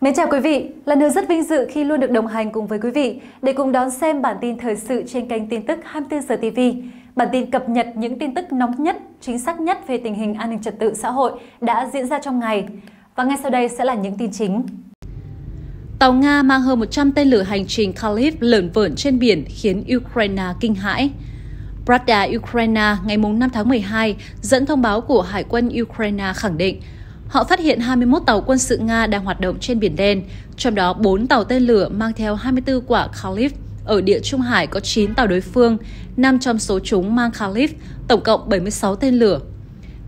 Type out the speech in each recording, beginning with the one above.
Mến chào quý vị, là điều rất vinh dự khi luôn được đồng hành cùng với quý vị để cùng đón xem bản tin thời sự trên kênh tin tức 24 giờ TV. Bản tin cập nhật những tin tức nóng nhất, chính xác nhất về tình hình an ninh trật tự xã hội đã diễn ra trong ngày. Và ngay sau đây sẽ là những tin chính. Tàu Nga mang hơn 100 tên lửa hành trình Khalif lởn vởn trên biển khiến Ukraine kinh hãi. Pravda Ukraine ngày 5 tháng 12 dẫn thông báo của Hải quân Ukraine khẳng định – Họ phát hiện 21 tàu quân sự Nga đang hoạt động trên Biển Đen, trong đó 4 tàu tên lửa mang theo 24 quả Khalif. Ở Địa Trung Hải có 9 tàu đối phương, 5 trong số chúng mang Khalif, tổng cộng 76 tên lửa.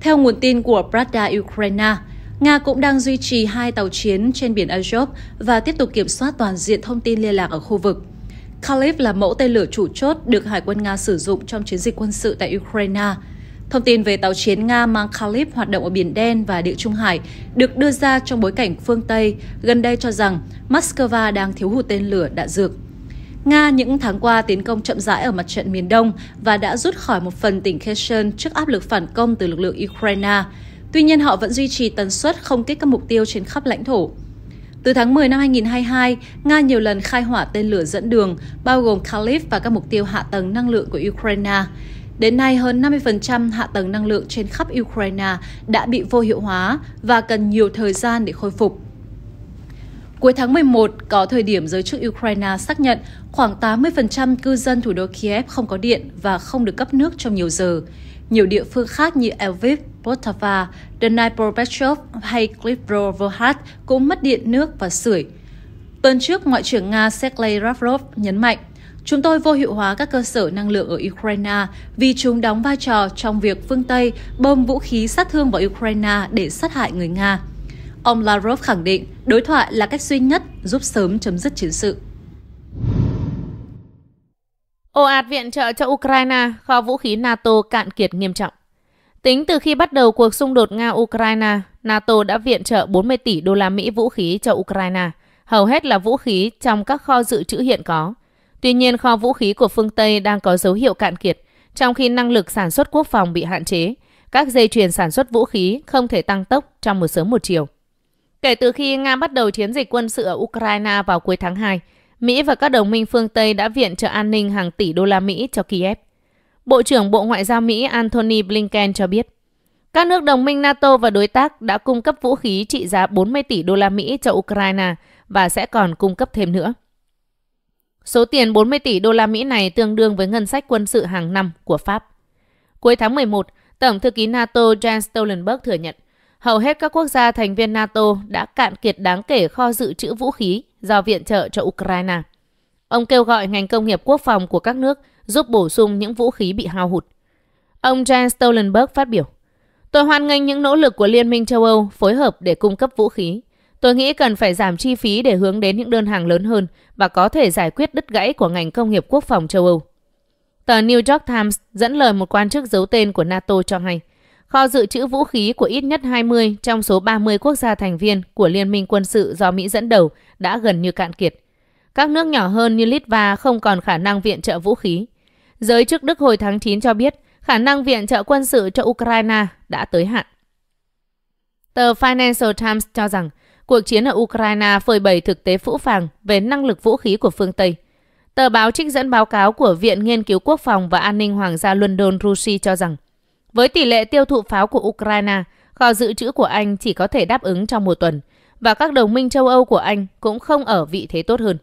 Theo nguồn tin của Pravda Ukraine, Nga cũng đang duy trì hai tàu chiến trên biển Azov và tiếp tục kiểm soát toàn diện thông tin liên lạc ở khu vực. Khalif là mẫu tên lửa chủ chốt được Hải quân Nga sử dụng trong chiến dịch quân sự tại Ukraine. Thông tin về tàu chiến Nga mang Khalib hoạt động ở Biển Đen và Địa Trung Hải được đưa ra trong bối cảnh phương Tây gần đây cho rằng Moscow đang thiếu hụt tên lửa đạn dược. Nga những tháng qua tiến công chậm rãi ở mặt trận miền Đông và đã rút khỏi một phần tỉnh Kherson trước áp lực phản công từ lực lượng Ukraine. Tuy nhiên, họ vẫn duy trì tần suất không kích các mục tiêu trên khắp lãnh thổ. Từ tháng 10 năm 2022, Nga nhiều lần khai hỏa tên lửa dẫn đường, bao gồm Khalif và các mục tiêu hạ tầng năng lượng của Ukraine. Đến nay, hơn 50% hạ tầng năng lượng trên khắp Ukraine đã bị vô hiệu hóa và cần nhiều thời gian để khôi phục. Cuối tháng 11, có thời điểm giới chức Ukraine xác nhận khoảng 80% cư dân thủ đô Kiev không có điện và không được cấp nước trong nhiều giờ. Nhiều địa phương khác như Lviv, Poltava, Dnipropetrovsk hay Klivrovohat cũng mất điện nước và sưởi. Tuần trước, Ngoại trưởng Nga Sergei Lavrov nhấn mạnh Chúng tôi vô hiệu hóa các cơ sở năng lượng ở Ukraine vì chúng đóng vai trò trong việc phương Tây bơm vũ khí sát thương vào Ukraine để sát hại người Nga. Ông Lavrov khẳng định đối thoại là cách duy nhất giúp sớm chấm dứt chiến sự. Ồ ạt viện trợ cho Ukraine, kho vũ khí NATO cạn kiệt nghiêm trọng. Tính từ khi bắt đầu cuộc xung đột Nga-Ukraine, NATO đã viện trợ 40 tỷ đô la Mỹ vũ khí cho Ukraine, hầu hết là vũ khí trong các kho dự trữ hiện có – Tuy nhiên, kho vũ khí của phương Tây đang có dấu hiệu cạn kiệt, trong khi năng lực sản xuất quốc phòng bị hạn chế, các dây chuyền sản xuất vũ khí không thể tăng tốc trong một sớm một chiều. Kể từ khi Nga bắt đầu chiến dịch quân sự ở Ukraine vào cuối tháng 2, Mỹ và các đồng minh phương Tây đã viện trợ an ninh hàng tỷ đô la Mỹ cho Kiev. Bộ trưởng Bộ Ngoại giao Mỹ Antony Blinken cho biết, các nước đồng minh NATO và đối tác đã cung cấp vũ khí trị giá 40 tỷ đô la Mỹ cho Ukraine và sẽ còn cung cấp thêm nữa. Số tiền 40 tỷ đô la Mỹ này tương đương với ngân sách quân sự hàng năm của Pháp. Cuối tháng 11, Tổng thư ký NATO Jens Stoltenberg thừa nhận hầu hết các quốc gia thành viên NATO đã cạn kiệt đáng kể kho dự trữ vũ khí do viện trợ cho Ukraine. Ông kêu gọi ngành công nghiệp quốc phòng của các nước giúp bổ sung những vũ khí bị hao hụt. Ông Jens Stoltenberg phát biểu, Tôi hoan nghênh những nỗ lực của Liên minh châu Âu phối hợp để cung cấp vũ khí. Tôi nghĩ cần phải giảm chi phí để hướng đến những đơn hàng lớn hơn và có thể giải quyết đứt gãy của ngành công nghiệp quốc phòng châu Âu. Tờ New York Times dẫn lời một quan chức giấu tên của NATO cho hay, kho dự trữ vũ khí của ít nhất 20 trong số 30 quốc gia thành viên của Liên minh quân sự do Mỹ dẫn đầu đã gần như cạn kiệt. Các nước nhỏ hơn như Litva không còn khả năng viện trợ vũ khí. Giới chức Đức hồi tháng 9 cho biết khả năng viện trợ quân sự cho Ukraine đã tới hạn. Tờ Financial Times cho rằng cuộc chiến ở Ukraine phơi bày thực tế phũ phàng về năng lực vũ khí của phương Tây. Tờ báo trích dẫn báo cáo của Viện Nghiên cứu Quốc phòng và An ninh Hoàng gia London Russia cho rằng, với tỷ lệ tiêu thụ pháo của Ukraine, kho dự trữ của Anh chỉ có thể đáp ứng trong một tuần, và các đồng minh châu Âu của Anh cũng không ở vị thế tốt hơn.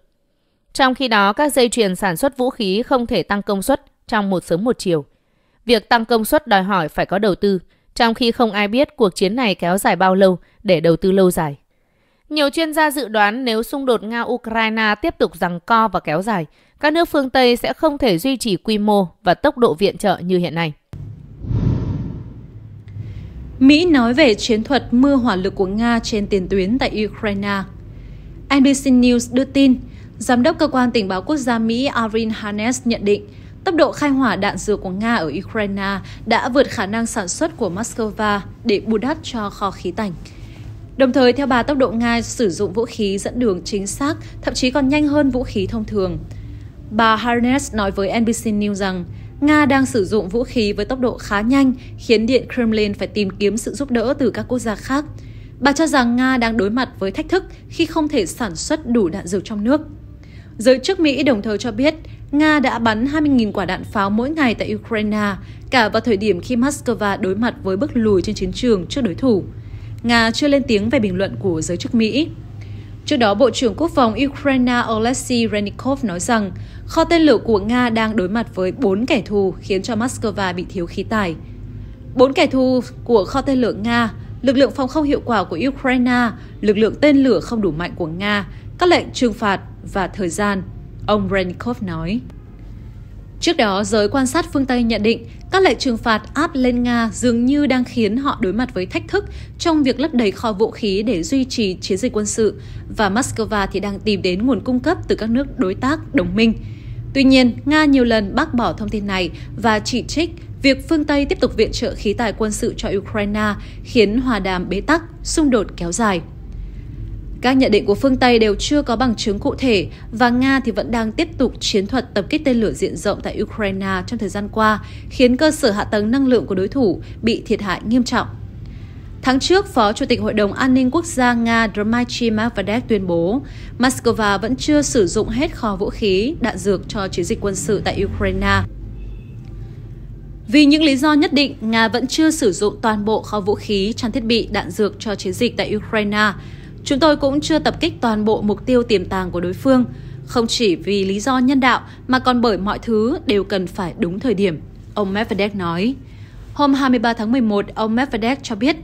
Trong khi đó, các dây chuyền sản xuất vũ khí không thể tăng công suất trong một sớm một chiều. Việc tăng công suất đòi hỏi phải có đầu tư, trong khi không ai biết cuộc chiến này kéo dài bao lâu để đầu tư lâu dài. Nhiều chuyên gia dự đoán nếu xung đột Nga-Ukraine tiếp tục rằng co và kéo dài, các nước phương Tây sẽ không thể duy trì quy mô và tốc độ viện trợ như hiện nay. Mỹ nói về chiến thuật mưa hỏa lực của Nga trên tiền tuyến tại Ukraine. NBC News đưa tin, Giám đốc Cơ quan Tình báo Quốc gia Mỹ Arvin Hanes nhận định tốc độ khai hỏa đạn dược của Nga ở Ukraine đã vượt khả năng sản xuất của Moscow để bù đắp cho kho khí tành. Đồng thời, theo bà, tốc độ Nga sử dụng vũ khí dẫn đường chính xác, thậm chí còn nhanh hơn vũ khí thông thường. Bà Harness nói với NBC News rằng, Nga đang sử dụng vũ khí với tốc độ khá nhanh, khiến Điện Kremlin phải tìm kiếm sự giúp đỡ từ các quốc gia khác. Bà cho rằng Nga đang đối mặt với thách thức khi không thể sản xuất đủ đạn dược trong nước. Giới chức Mỹ đồng thời cho biết, Nga đã bắn 20.000 quả đạn pháo mỗi ngày tại Ukraine, cả vào thời điểm khi Moscow đối mặt với bước lùi trên chiến trường trước đối thủ. Nga chưa lên tiếng về bình luận của giới chức Mỹ. Trước đó, Bộ trưởng Quốc phòng Ukraine Oleksiy Renikov nói rằng kho tên lửa của Nga đang đối mặt với 4 kẻ thù khiến cho Moscow bị thiếu khí tài. Bốn kẻ thù của kho tên lửa Nga, lực lượng phòng không hiệu quả của Ukraine, lực lượng tên lửa không đủ mạnh của Nga, các lệnh trừng phạt và thời gian, ông Renikov nói. Trước đó, giới quan sát phương Tây nhận định các lệnh trừng phạt áp lên Nga dường như đang khiến họ đối mặt với thách thức trong việc lấp đầy kho vũ khí để duy trì chiến dịch quân sự và Moscow thì đang tìm đến nguồn cung cấp từ các nước đối tác đồng minh. Tuy nhiên, Nga nhiều lần bác bỏ thông tin này và chỉ trích việc phương Tây tiếp tục viện trợ khí tài quân sự cho Ukraine khiến hòa đàm bế tắc, xung đột kéo dài. Các nhận định của phương Tây đều chưa có bằng chứng cụ thể và Nga thì vẫn đang tiếp tục chiến thuật tập kích tên lửa diện rộng tại Ukraine trong thời gian qua, khiến cơ sở hạ tầng năng lượng của đối thủ bị thiệt hại nghiêm trọng. Tháng trước, Phó Chủ tịch Hội đồng An ninh Quốc gia Nga Dmitry Medvedev tuyên bố Moscow vẫn chưa sử dụng hết kho vũ khí, đạn dược cho chiến dịch quân sự tại Ukraine. Vì những lý do nhất định, Nga vẫn chưa sử dụng toàn bộ kho vũ khí, trang thiết bị, đạn dược cho chiến dịch tại Ukraine, Chúng tôi cũng chưa tập kích toàn bộ mục tiêu tiềm tàng của đối phương, không chỉ vì lý do nhân đạo mà còn bởi mọi thứ đều cần phải đúng thời điểm, ông Medvedev nói. Hôm 23 tháng 11, ông Medvedev cho biết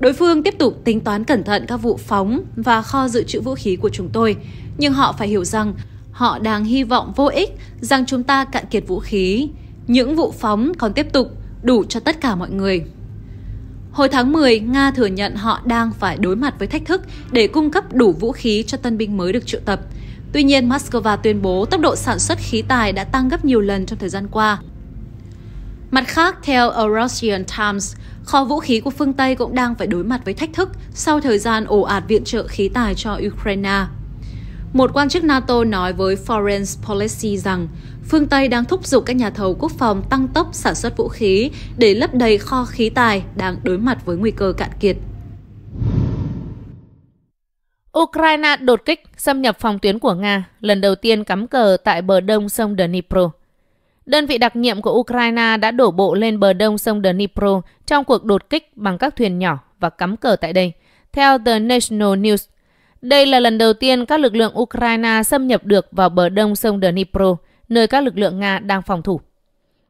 đối phương tiếp tục tính toán cẩn thận các vụ phóng và kho dự trữ vũ khí của chúng tôi, nhưng họ phải hiểu rằng họ đang hy vọng vô ích rằng chúng ta cạn kiệt vũ khí. Những vụ phóng còn tiếp tục đủ cho tất cả mọi người. Hồi tháng 10, Nga thừa nhận họ đang phải đối mặt với thách thức để cung cấp đủ vũ khí cho tân binh mới được triệu tập. Tuy nhiên, Moscow tuyên bố tốc độ sản xuất khí tài đã tăng gấp nhiều lần trong thời gian qua. Mặt khác, theo A Russian Times, kho vũ khí của phương Tây cũng đang phải đối mặt với thách thức sau thời gian ồ ạt viện trợ khí tài cho Ukraine một quan chức NATO nói với Foreign Policy rằng phương Tây đang thúc giục các nhà thầu quốc phòng tăng tốc sản xuất vũ khí để lấp đầy kho khí tài đang đối mặt với nguy cơ cạn kiệt. Ukraine đột kích xâm nhập phòng tuyến của Nga, lần đầu tiên cắm cờ tại bờ đông sông Dnipro. Đơn vị đặc nhiệm của Ukraine đã đổ bộ lên bờ đông sông Dnipro trong cuộc đột kích bằng các thuyền nhỏ và cắm cờ tại đây. Theo The National News, đây là lần đầu tiên các lực lượng Ukraine xâm nhập được vào bờ đông sông Dnipro, nơi các lực lượng Nga đang phòng thủ.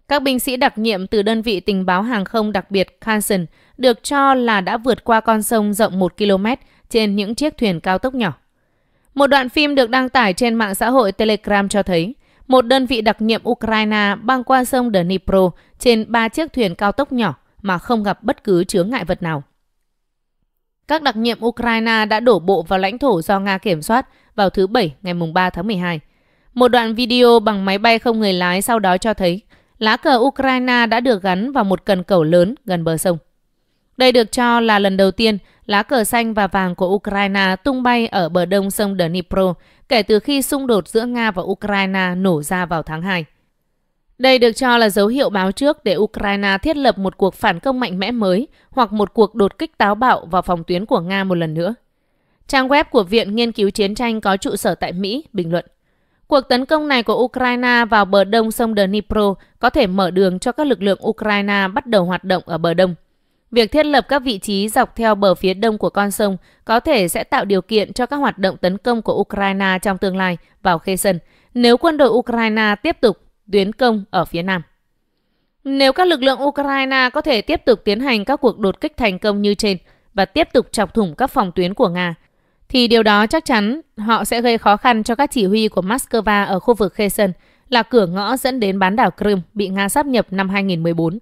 Các binh sĩ đặc nhiệm từ đơn vị tình báo hàng không đặc biệt Khanson được cho là đã vượt qua con sông rộng 1 km trên những chiếc thuyền cao tốc nhỏ. Một đoạn phim được đăng tải trên mạng xã hội Telegram cho thấy một đơn vị đặc nhiệm Ukraine băng qua sông Dnipro trên ba chiếc thuyền cao tốc nhỏ mà không gặp bất cứ chướng ngại vật nào. Các đặc nhiệm Ukraine đã đổ bộ vào lãnh thổ do Nga kiểm soát vào thứ Bảy ngày 3 tháng 12. Một đoạn video bằng máy bay không người lái sau đó cho thấy lá cờ Ukraine đã được gắn vào một cần cầu lớn gần bờ sông. Đây được cho là lần đầu tiên lá cờ xanh và vàng của Ukraine tung bay ở bờ đông sông Dnipro kể từ khi xung đột giữa Nga và Ukraine nổ ra vào tháng 2. Đây được cho là dấu hiệu báo trước để Ukraine thiết lập một cuộc phản công mạnh mẽ mới hoặc một cuộc đột kích táo bạo vào phòng tuyến của Nga một lần nữa. Trang web của Viện Nghiên cứu Chiến tranh có trụ sở tại Mỹ bình luận Cuộc tấn công này của Ukraine vào bờ đông sông Dnipro có thể mở đường cho các lực lượng Ukraine bắt đầu hoạt động ở bờ đông. Việc thiết lập các vị trí dọc theo bờ phía đông của con sông có thể sẽ tạo điều kiện cho các hoạt động tấn công của Ukraine trong tương lai vào Kherson nếu quân đội Ukraine tiếp tục tuyến công ở phía Nam. Nếu các lực lượng Ukraine có thể tiếp tục tiến hành các cuộc đột kích thành công như trên và tiếp tục chọc thủng các phòng tuyến của Nga, thì điều đó chắc chắn họ sẽ gây khó khăn cho các chỉ huy của Moscow ở khu vực Kherson là cửa ngõ dẫn đến bán đảo Crimea bị Nga sáp nhập năm 2014.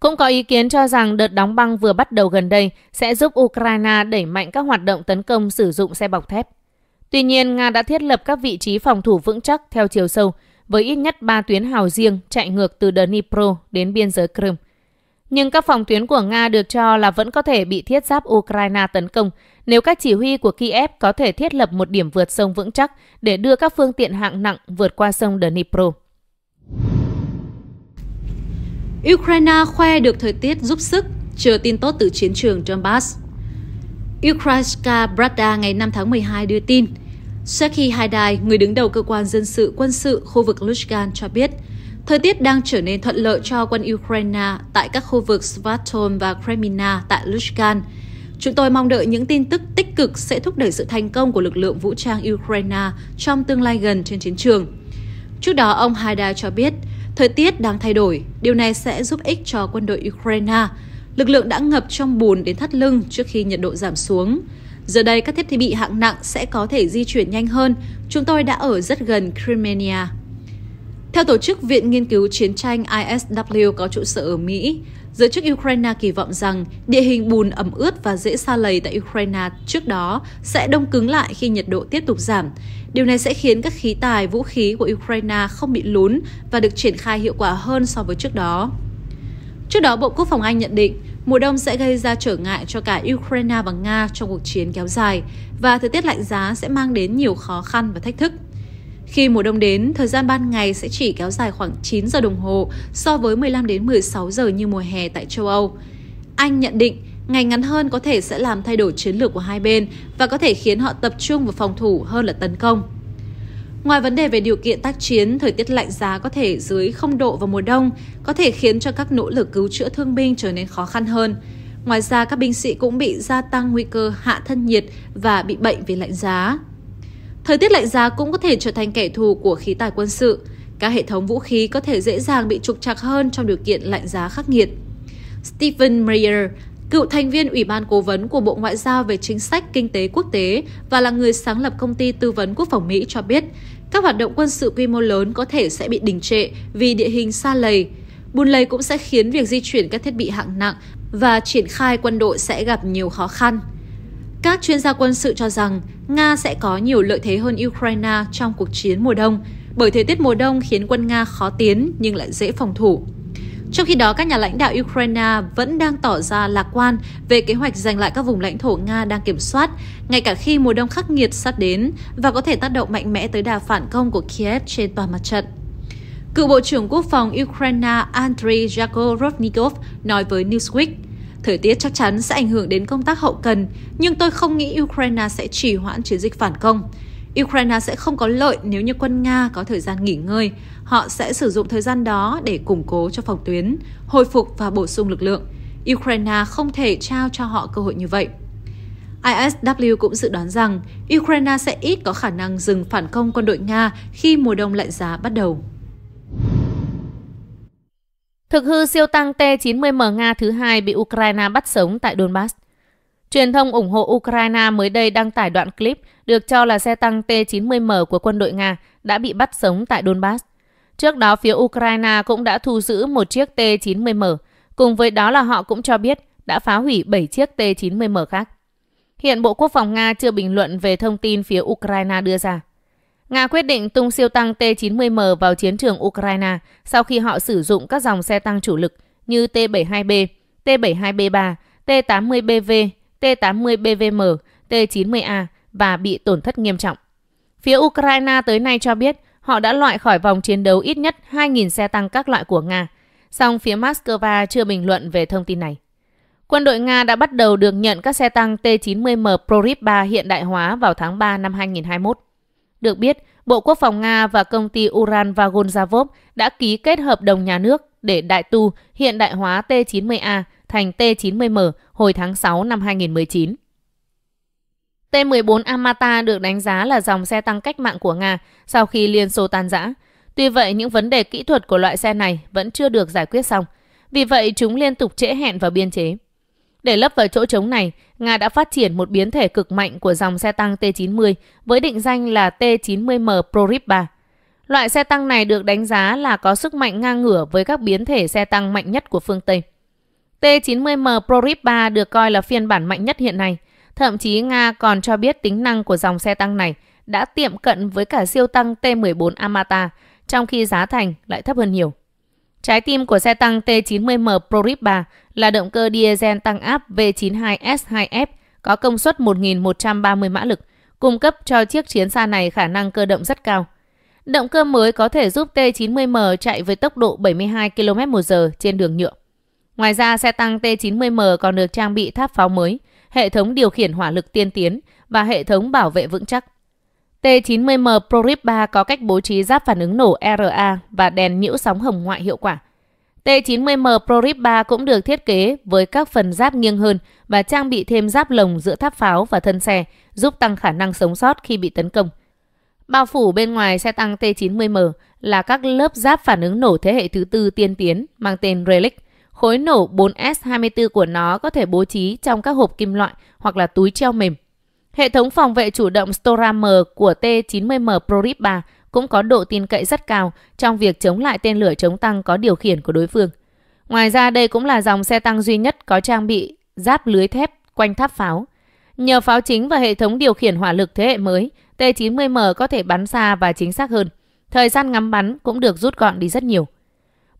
Cũng có ý kiến cho rằng đợt đóng băng vừa bắt đầu gần đây sẽ giúp Ukraine đẩy mạnh các hoạt động tấn công sử dụng xe bọc thép. Tuy nhiên, Nga đã thiết lập các vị trí phòng thủ vững chắc theo chiều sâu với ít nhất 3 tuyến hào riêng chạy ngược từ Dnipro đến biên giới Crimea. Nhưng các phòng tuyến của Nga được cho là vẫn có thể bị thiết giáp Ukraine tấn công nếu các chỉ huy của Kiev có thể thiết lập một điểm vượt sông vững chắc để đưa các phương tiện hạng nặng vượt qua sông Dnipro. Ukraine khoe được thời tiết giúp sức, chờ tin tốt từ chiến trường Donbass. Ukrainska Brada ngày 5 tháng 12 đưa tin – Sergei Haidai, người đứng đầu cơ quan dân sự quân sự khu vực Lushgan cho biết, thời tiết đang trở nên thuận lợi cho quân Ukraine tại các khu vực Svatom và Kremina tại Lushgan. Chúng tôi mong đợi những tin tức tích cực sẽ thúc đẩy sự thành công của lực lượng vũ trang Ukraine trong tương lai gần trên chiến trường. Trước đó, ông Haidai cho biết, thời tiết đang thay đổi, điều này sẽ giúp ích cho quân đội Ukraine. Lực lượng đã ngập trong bùn đến thắt lưng trước khi nhiệt độ giảm xuống. Giờ đây các thiết bị hạng nặng sẽ có thể di chuyển nhanh hơn. Chúng tôi đã ở rất gần Crimea. Theo Tổ chức Viện Nghiên cứu Chiến tranh ISW có trụ sở ở Mỹ, giới chức Ukraine kỳ vọng rằng địa hình bùn ẩm ướt và dễ xa lầy tại Ukraine trước đó sẽ đông cứng lại khi nhiệt độ tiếp tục giảm. Điều này sẽ khiến các khí tài, vũ khí của Ukraine không bị lún và được triển khai hiệu quả hơn so với trước đó. Trước đó, Bộ Quốc phòng Anh nhận định mùa đông sẽ gây ra trở ngại cho cả Ukraine và Nga trong cuộc chiến kéo dài và thời tiết lạnh giá sẽ mang đến nhiều khó khăn và thách thức. Khi mùa đông đến, thời gian ban ngày sẽ chỉ kéo dài khoảng 9 giờ đồng hồ so với 15 đến 16 giờ như mùa hè tại châu Âu. Anh nhận định ngày ngắn hơn có thể sẽ làm thay đổi chiến lược của hai bên và có thể khiến họ tập trung vào phòng thủ hơn là tấn công. Ngoài vấn đề về điều kiện tác chiến, thời tiết lạnh giá có thể dưới 0 độ vào mùa đông, có thể khiến cho các nỗ lực cứu chữa thương binh trở nên khó khăn hơn. Ngoài ra, các binh sĩ cũng bị gia tăng nguy cơ hạ thân nhiệt và bị bệnh vì lạnh giá. Thời tiết lạnh giá cũng có thể trở thành kẻ thù của khí tài quân sự. Các hệ thống vũ khí có thể dễ dàng bị trục trặc hơn trong điều kiện lạnh giá khắc nghiệt. Stephen Meyer, cựu thành viên Ủy ban Cố vấn của Bộ Ngoại giao về Chính sách Kinh tế Quốc tế và là người sáng lập công ty tư vấn quốc phòng Mỹ cho biết, các hoạt động quân sự quy mô lớn có thể sẽ bị đình trệ vì địa hình xa lầy. Bùn lầy cũng sẽ khiến việc di chuyển các thiết bị hạng nặng và triển khai quân đội sẽ gặp nhiều khó khăn. Các chuyên gia quân sự cho rằng Nga sẽ có nhiều lợi thế hơn Ukraine trong cuộc chiến mùa đông, bởi thời tiết mùa đông khiến quân Nga khó tiến nhưng lại dễ phòng thủ. Trong khi đó, các nhà lãnh đạo Ukraine vẫn đang tỏ ra lạc quan về kế hoạch giành lại các vùng lãnh thổ Nga đang kiểm soát, ngay cả khi mùa đông khắc nghiệt sắp đến và có thể tác động mạnh mẽ tới đà phản công của Kiev trên toàn mặt trận. Cựu Bộ trưởng Quốc phòng Ukraine Andriy Yakorovnikov nói với Newsweek, Thời tiết chắc chắn sẽ ảnh hưởng đến công tác hậu cần, nhưng tôi không nghĩ Ukraine sẽ trì hoãn chiến dịch phản công. Ukraine sẽ không có lợi nếu như quân Nga có thời gian nghỉ ngơi. Họ sẽ sử dụng thời gian đó để củng cố cho phòng tuyến, hồi phục và bổ sung lực lượng. Ukraine không thể trao cho họ cơ hội như vậy. ISW cũng dự đoán rằng Ukraine sẽ ít có khả năng dừng phản công quân đội Nga khi mùa đông lạnh giá bắt đầu. Thực hư siêu tăng T-90M Nga thứ hai bị Ukraine bắt sống tại Donbass. Truyền thông ủng hộ Ukraine mới đây đăng tải đoạn clip được cho là xe tăng T-90M của quân đội Nga đã bị bắt sống tại Donbass. Trước đó, phía Ukraine cũng đã thu giữ một chiếc T-90M, cùng với đó là họ cũng cho biết đã phá hủy 7 chiếc T-90M khác. Hiện Bộ Quốc phòng Nga chưa bình luận về thông tin phía Ukraine đưa ra. Nga quyết định tung siêu tăng T-90M vào chiến trường Ukraine sau khi họ sử dụng các dòng xe tăng chủ lực như T-72B, T-72B3, T-80BV T-80BVM, T-90A và bị tổn thất nghiêm trọng. Phía Ukraine tới nay cho biết họ đã loại khỏi vòng chiến đấu ít nhất 2.000 xe tăng các loại của Nga, song phía Moscow chưa bình luận về thông tin này. Quân đội Nga đã bắt đầu được nhận các xe tăng T-90M Prorip 3 hiện đại hóa vào tháng 3 năm 2021. Được biết, Bộ Quốc phòng Nga và công ty Uran Vagonzavod đã ký kết hợp đồng nhà nước để đại tu hiện đại hóa T-90A thành T-90M hồi tháng 6 năm 2019. T-14 Amata được đánh giá là dòng xe tăng cách mạng của Nga sau khi Liên Xô tan rã. Tuy vậy, những vấn đề kỹ thuật của loại xe này vẫn chưa được giải quyết xong. Vì vậy, chúng liên tục trễ hẹn và biên chế. Để lấp vào chỗ trống này, Nga đã phát triển một biến thể cực mạnh của dòng xe tăng T-90 với định danh là T-90M Prorip 3. Loại xe tăng này được đánh giá là có sức mạnh ngang ngửa với các biến thể xe tăng mạnh nhất của phương Tây. T90M ProRib 3 được coi là phiên bản mạnh nhất hiện nay. Thậm chí Nga còn cho biết tính năng của dòng xe tăng này đã tiệm cận với cả siêu tăng T14 Amata, trong khi giá thành lại thấp hơn nhiều. Trái tim của xe tăng T90M ProRib 3 là động cơ diesel tăng áp V92S2F có công suất 1.130 mã lực, cung cấp cho chiếc chiến xa này khả năng cơ động rất cao. Động cơ mới có thể giúp T90M chạy với tốc độ 72 km/h trên đường nhựa. Ngoài ra, xe tăng T-90M còn được trang bị tháp pháo mới, hệ thống điều khiển hỏa lực tiên tiến và hệ thống bảo vệ vững chắc. T-90M Prorip 3 có cách bố trí giáp phản ứng nổ RA và đèn nhiễu sóng hồng ngoại hiệu quả. T-90M Prorip 3 cũng được thiết kế với các phần giáp nghiêng hơn và trang bị thêm giáp lồng giữa tháp pháo và thân xe, giúp tăng khả năng sống sót khi bị tấn công. Bao phủ bên ngoài xe tăng T-90M là các lớp giáp phản ứng nổ thế hệ thứ tư tiên tiến mang tên Relic, Khối nổ 4S24 của nó có thể bố trí trong các hộp kim loại hoặc là túi treo mềm. Hệ thống phòng vệ chủ động Storam của T90M Prorip 3 cũng có độ tin cậy rất cao trong việc chống lại tên lửa chống tăng có điều khiển của đối phương. Ngoài ra đây cũng là dòng xe tăng duy nhất có trang bị giáp lưới thép quanh tháp pháo. Nhờ pháo chính và hệ thống điều khiển hỏa lực thế hệ mới, T90M có thể bắn xa và chính xác hơn. Thời gian ngắm bắn cũng được rút gọn đi rất nhiều.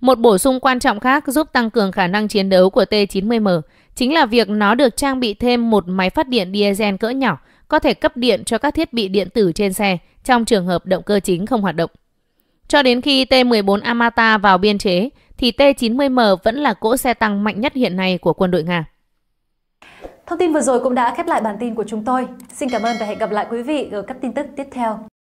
Một bổ sung quan trọng khác giúp tăng cường khả năng chiến đấu của T-90M chính là việc nó được trang bị thêm một máy phát điện diesel cỡ nhỏ có thể cấp điện cho các thiết bị điện tử trên xe trong trường hợp động cơ chính không hoạt động. Cho đến khi T-14 Amata vào biên chế, thì T-90M vẫn là cỗ xe tăng mạnh nhất hiện nay của quân đội Nga. Thông tin vừa rồi cũng đã khép lại bản tin của chúng tôi. Xin cảm ơn và hẹn gặp lại quý vị ở các tin tức tiếp theo.